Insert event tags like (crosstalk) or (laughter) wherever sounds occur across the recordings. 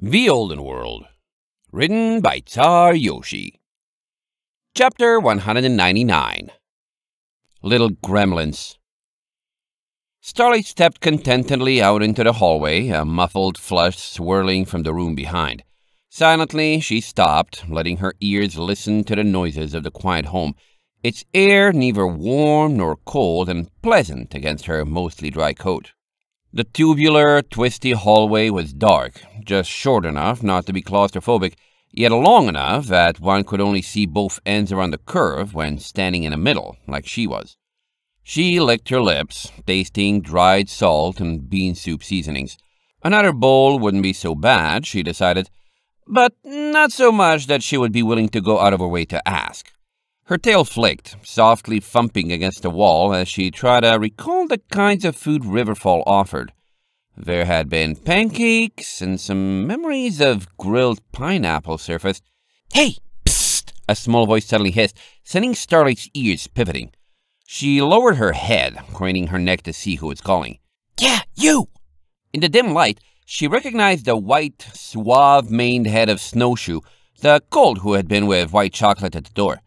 The Olden World, written by Tar Yoshi. Chapter 199 Little Gremlins. Starlight stepped contentedly out into the hallway, a muffled flush swirling from the room behind. Silently, she stopped, letting her ears listen to the noises of the quiet home, its air neither warm nor cold and pleasant against her mostly dry coat. The tubular, twisty hallway was dark, just short enough not to be claustrophobic, yet long enough that one could only see both ends around the curve when standing in the middle, like she was. She licked her lips, tasting dried salt and bean soup seasonings. Another bowl wouldn't be so bad, she decided, but not so much that she would be willing to go out of her way to ask. Her tail flaked, softly thumping against the wall as she tried to recall the kinds of food Riverfall offered. There had been pancakes and some memories of grilled pineapple surfaced. Hey! Psst! A small voice suddenly hissed, sending Starlight's ears pivoting. She lowered her head, craning her neck to see who was calling. Yeah, you! In the dim light, she recognized the white, suave-maned head of Snowshoe, the colt who had been with White Chocolate at the door.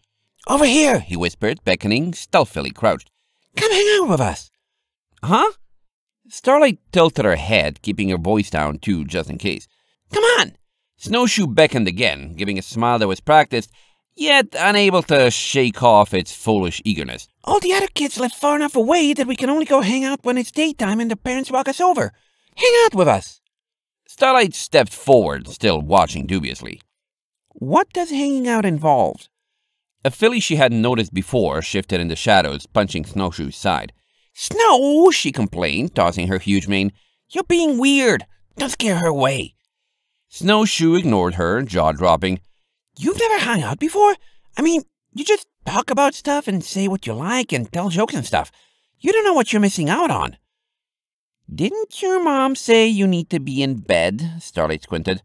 Over here, he whispered, beckoning. Stealthily crouched. Come hang out with us. Huh? Starlight tilted her head, keeping her voice down, too, just in case. Come on! Snowshoe beckoned again, giving a smile that was practiced, yet unable to shake off its foolish eagerness. All the other kids live far enough away that we can only go hang out when it's daytime and the parents walk us over. Hang out with us. Starlight stepped forward, still watching dubiously. What does hanging out involve? A filly she hadn't noticed before shifted in the shadows, punching Snowshoe's side. Snow, she complained, tossing her huge mane. You're being weird. Don't scare her away. Snowshoe ignored her, jaw dropping. You've never hung out before? I mean, you just talk about stuff and say what you like and tell jokes and stuff. You don't know what you're missing out on. Didn't your mom say you need to be in bed? Starlight squinted.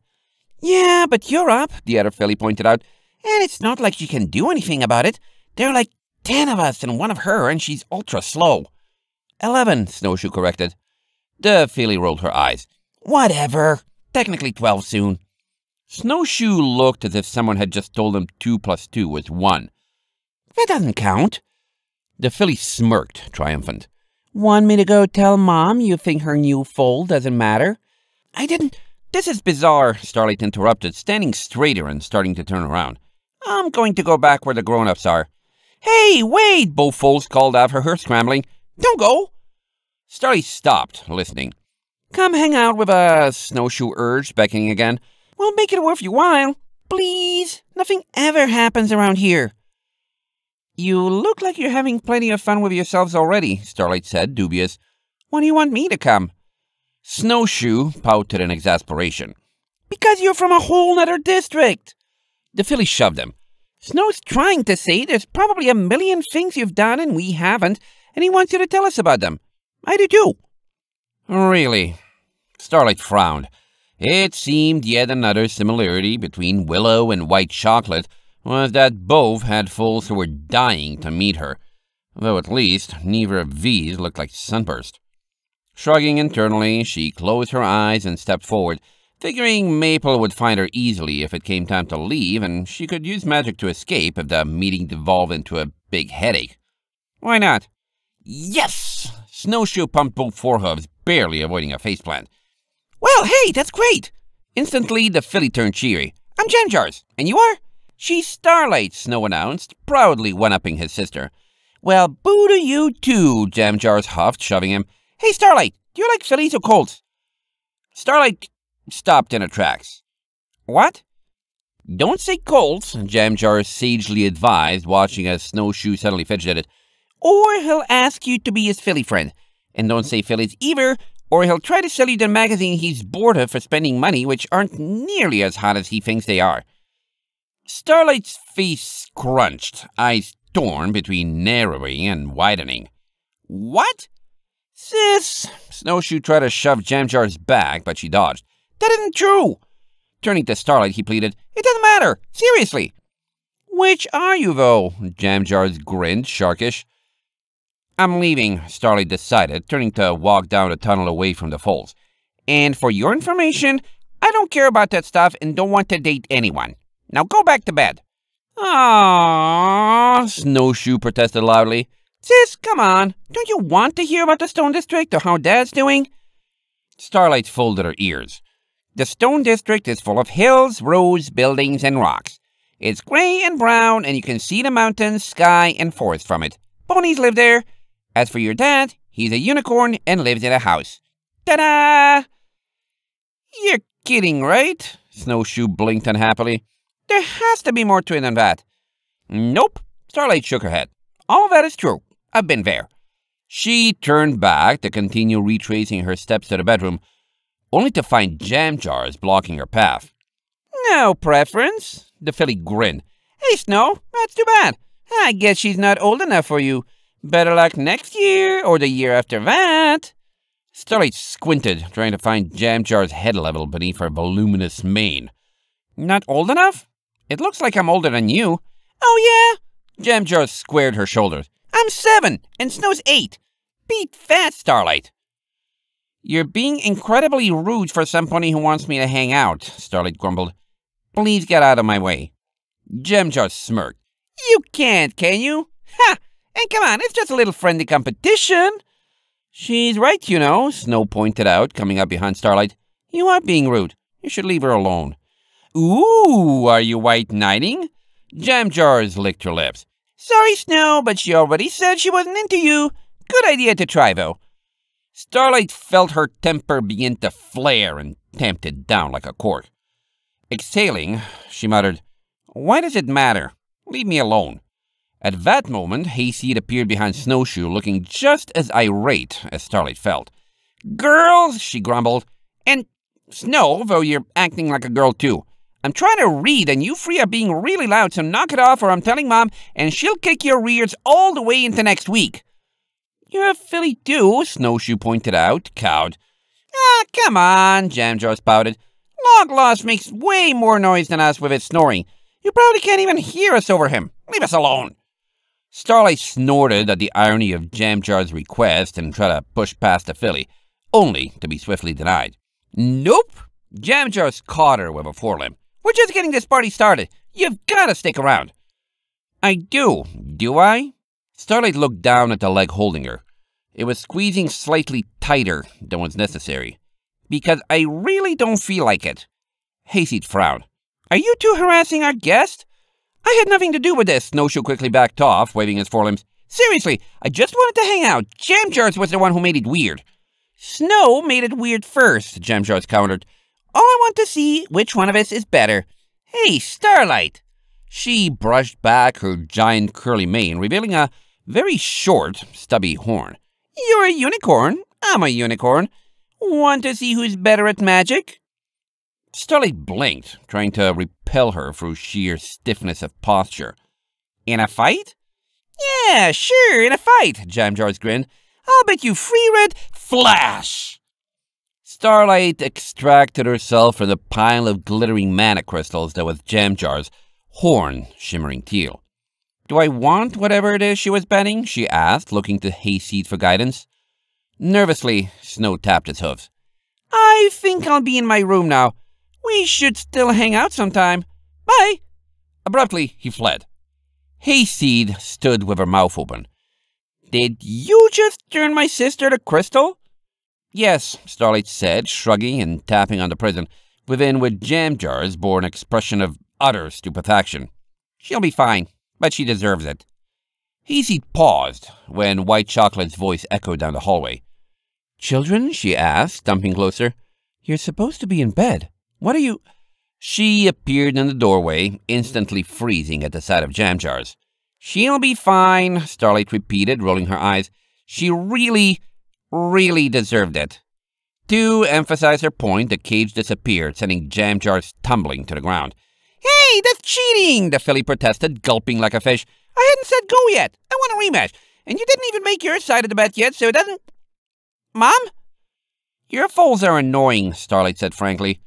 Yeah, but you're up, the other filly pointed out. And it's not like she can do anything about it. There are like 10 of us and one of her, and she's ultra slow. 11, Snowshoe corrected. The filly rolled her eyes. Whatever. Technically 12 soon. Snowshoe looked as if someone had just told him 2 plus 2 was 1. That doesn't count. The filly smirked, triumphant. Want me to go tell Mom you think her new foal doesn't matter? I didn't. This is bizarre, Starlight interrupted, standing straighter and starting to turn around. I'm going to go back where the grown-ups are. Hey, wait, Bo Foles called after her, scrambling. Don't go. Starlight stopped, listening. Come hang out with us, Snowshoe urged, beckoning again. We'll make it worth your while. Please, nothing ever happens around here. You look like you're having plenty of fun with yourselves already, Starlight said, dubious. Why do you want me to come? Snowshoe pouted in exasperation. Because you're from a whole nuther district. The filly shoved him. Snow's trying to say there's probably a million things you've done and we haven't, and he wants you to tell us about them. I do too. Really? Starlight frowned. It seemed yet another similarity between Willow and White Chocolate was that both had fools who were dying to meet her, though at least neither of these looked like sunburst. Shrugging internally, she closed her eyes and stepped forward, figuring Maple would find her easily if it came time to leave, and she could use magic to escape if the meeting devolved into a big headache. Why not? Yes! Snowshoe pumped both forehooves, barely avoiding a faceplant. Well, hey, that's great! Instantly, the filly turned cheery. I'm Jam Jars, and you are? She's Starlight, Snow announced, proudly one-upping his sister. Well, boo to you too, Jam Jars huffed, shoving him. Hey, Starlight, do you like fillies or colts? Starlight stopped in her tracks. What? Don't say Colts, Jamjar sagely advised, watching as Snowshoe suddenly fidgeted. Or he'll ask you to be his Philly friend. And don't say Phillies either, or he'll try to sell you the magazine he's bored of for spending money which aren't nearly as hot as he thinks they are. Starlight's face crunched, eyes torn between narrowing and widening. What? Sis! Snowshoe tried to shove Jamjar's back, but she dodged. That isn't true. Turning to Starlight, he pleaded, It doesn't matter. Seriously. Which are you, though? Jamjars grinned, sharkish. I'm leaving, Starlight decided, turning to walk down the tunnel away from the falls. And for your information, I don't care about that stuff and don't want to date anyone. Now go back to bed. Ah! Snowshoe protested loudly. Sis, come on. Don't you want to hear about the Stone District or how Dad's doing? Starlight folded her ears. The Stone District is full of hills, roads, buildings, and rocks. It's gray and brown, and you can see the mountains, sky, and forest from it. Ponies live there. As for your dad, he's a unicorn and lives in a house. Ta-da! You're kidding, right? Snowshoe blinked unhappily. There has to be more to it than that. Nope, Starlight shook her head. All that is true. I've been there. She turned back to continue retracing her steps to the bedroom, only to find jam jars blocking her path. No preference, the filly grinned. Hey, Snow, that's too bad. I guess she's not old enough for you. Better luck next year or the year after that. Starlight squinted, trying to find Jam Jar's head level beneath her voluminous mane. Not old enough? It looks like I'm older than you. Oh, yeah? Jam Jar squared her shoulders. I'm seven, and Snow's eight. Beat fat, Starlight. You're being incredibly rude for somebody who wants me to hang out, Starlight grumbled. Please get out of my way. Jem just smirked. You can't, can you? Ha! And come on, it's just a little friendly competition. She's right, you know, Snow pointed out, coming up behind Starlight. You are being rude. You should leave her alone. Ooh, are you white knighting? Jam Jars licked her lips. Sorry, Snow, but she already said she wasn't into you. Good idea to try, though. Starlight felt her temper begin to flare and tamped it down like a cork. Exhaling, she muttered, Why does it matter? Leave me alone. At that moment, Hayseed appeared behind Snowshoe, looking just as irate as Starlight felt. Girls, she grumbled, and Snow, though you're acting like a girl too. I'm trying to read, and you three are being really loud, so knock it off, or I'm telling Mom, and she'll kick your rears all the way into next week. You're a filly too, Snowshoe pointed out, cowed. Ah, come on, Jamjar spouted. Logloss makes way more noise than us with its snoring. You probably can't even hear us over him. Leave us alone. Starlight snorted at the irony of Jamjar's request and tried to push past the filly, only to be swiftly denied. Nope. Jamjar caught her with a forelimb. We're just getting this party started. You've got to stick around. I do, do I? Starlight looked down at the leg holding her. It was squeezing slightly tighter than was necessary. Because I really don't feel like it. Hayseed frowned. Are you two harassing our guest? I had nothing to do with this. Snowshoe quickly backed off, waving his forelimbs. Seriously, I just wanted to hang out. Jam Jars was the one who made it weird. Snow made it weird first, Jam Jars countered. All I want to see which one of us is better. Hey, Starlight! She brushed back her giant curly mane, revealing a very short, stubby horn. You're a unicorn. I'm a unicorn. Want to see who's better at magic? Starlight blinked, trying to repel her through sheer stiffness of posture. In a fight? Yeah, sure, in a fight, Jamjars grinned. I'll bet you free red flash! Starlight extracted herself from the pile of glittering mana crystals that was Jamjar's horn shimmering teal. Do I want whatever it is she was betting? she asked, looking to Hayseed for guidance. Nervously, Snow tapped his hooves. I think I'll be in my room now. We should still hang out sometime. Bye! Abruptly, he fled. Hayseed stood with her mouth open. Did you just turn my sister to crystal? Yes, Starlight said, shrugging and tapping on the prison, within which jam jars bore an expression of utter stupefaction. She'll be fine but she deserves it. Heasy paused when White Chocolate's voice echoed down the hallway. Children, she asked, stumping closer, you're supposed to be in bed. What are you... She appeared in the doorway, instantly freezing at the sight of jam jars. She'll be fine, Starlight repeated, rolling her eyes. She really, really deserved it. To emphasize her point, the cage disappeared, sending jam jars tumbling to the ground. Hey, that's cheating, the filly protested, gulping like a fish. I hadn't said go yet. I want a rematch. And you didn't even make your side of the bet yet, so it doesn't... Mom? Your foals are annoying, Starlight said frankly.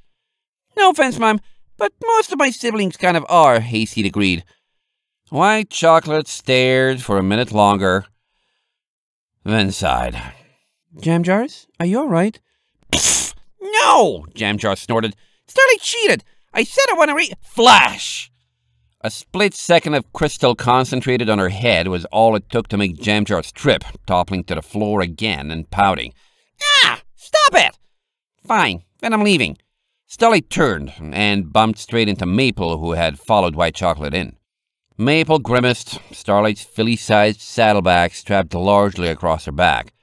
No offense, Mom, but most of my siblings kind of are, Hayseed agreed. White Chocolate stared for a minute longer, then sighed. Jam Jars, are you all right? (laughs) no, Jam jars snorted. Starlight cheated. I said I want to read. Flash! A split second of crystal concentrated on her head was all it took to make Jamjar trip, toppling to the floor again and pouting. Ah! Stop it! Fine, then I'm leaving. Stully turned and bumped straight into Maple, who had followed White Chocolate in. Maple grimaced, Starlight's filly-sized saddlebag strapped largely across her back.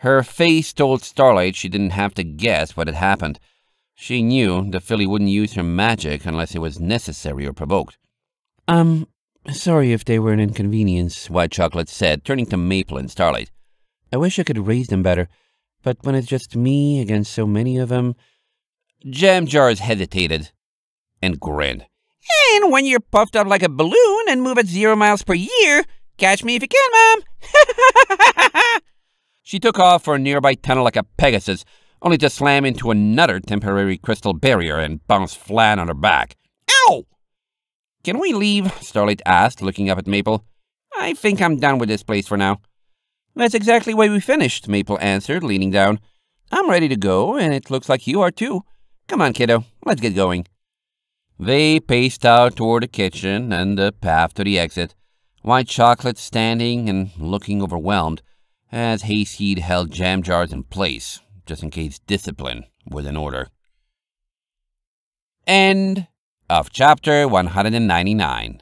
Her face told Starlight she didn't have to guess what had happened. She knew the filly wouldn't use her magic unless it was necessary or provoked. Um, sorry if they were an inconvenience, White Chocolate said, turning to Maple and Starlight. I wish I could raise them better, but when it's just me against so many of them... Jam Jars hesitated and grinned. And when you're puffed up like a balloon and move at zero miles per year, catch me if you can, Mom! (laughs) she took off for a nearby tunnel like a Pegasus, only to slam into another temporary crystal barrier and bounce flat on her back. Ow! Can we leave? Starlight asked, looking up at Maple. I think I'm done with this place for now. That's exactly why we finished, Maple answered, leaning down. I'm ready to go, and it looks like you are too. Come on, kiddo, let's get going. They paced out toward the kitchen and the path to the exit, White Chocolate standing and looking overwhelmed as Hayseed held jam jars in place just in case discipline was in order. End of chapter 199.